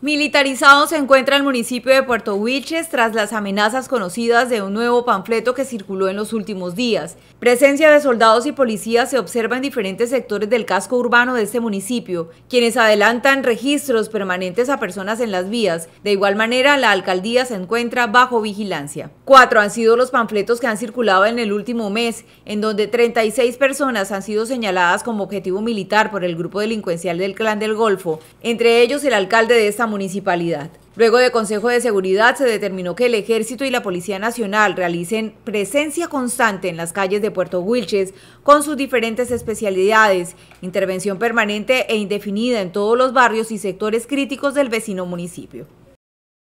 Militarizado se encuentra el municipio de Puerto Wilches tras las amenazas conocidas de un nuevo panfleto que circuló en los últimos días. Presencia de soldados y policías se observa en diferentes sectores del casco urbano de este municipio, quienes adelantan registros permanentes a personas en las vías. De igual manera, la alcaldía se encuentra bajo vigilancia. Cuatro han sido los panfletos que han circulado en el último mes, en donde 36 personas han sido señaladas como objetivo militar por el grupo delincuencial del Clan del Golfo, entre ellos el alcalde de esta municipalidad. Luego de Consejo de Seguridad se determinó que el Ejército y la Policía Nacional realicen presencia constante en las calles de Puerto Wilches con sus diferentes especialidades, intervención permanente e indefinida en todos los barrios y sectores críticos del vecino municipio.